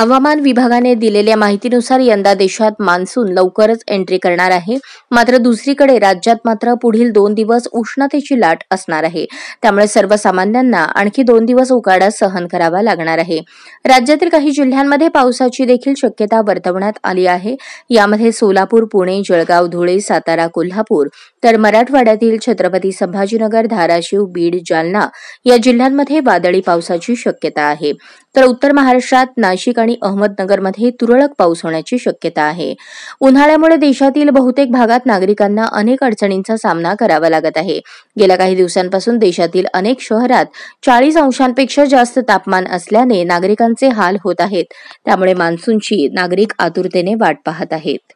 हवामान विभागाने दिलेल्या माहितीनुसार यंदा देशात मान्सून लवकरच एंट्री करणार आहे मात्र दुसरीकडे राज्यात मात्र पुढील दोन दिवस उष्णतेची लाट असणार आहे त्यामुळे सर्वसामान्यांना आणखी दोन दिवस उकाडा सहन करावा लागणार आहे राज्यातील काही जिल्ह्यांमध्ये पावसाची देखील शक्यता वर्तवण्यात आली आहे यामध्ये सोलापूर पुणे जळगाव धुळे सातारा कोल्हापूर तर मराठवाड्यातील छत्रपती संभाजीनगर धाराशिव बीड जालना या जिल्ह्यांमध्ये वादळी पावसाची शक्यता आहे तर उत्तर महाराष्ट्रात नाशिक आणि अहमदनगरमध्ये तुरळक पाऊस होण्याची शक्यता आहे उन्हाळ्यामुळे देशातील बहुतेक भागात नागरिकांना अनेक अडचणींचा सामना करावा लागत आहे गेल्या काही दिवसांपासून देशातील अनेक शहरात चाळीस अंशांपेक्षा जास्त तापमान असल्याने नागरिकांचे हाल होत आहेत त्यामुळे मान्सूनची नागरिक आतुरतेने वाट पाहत आहेत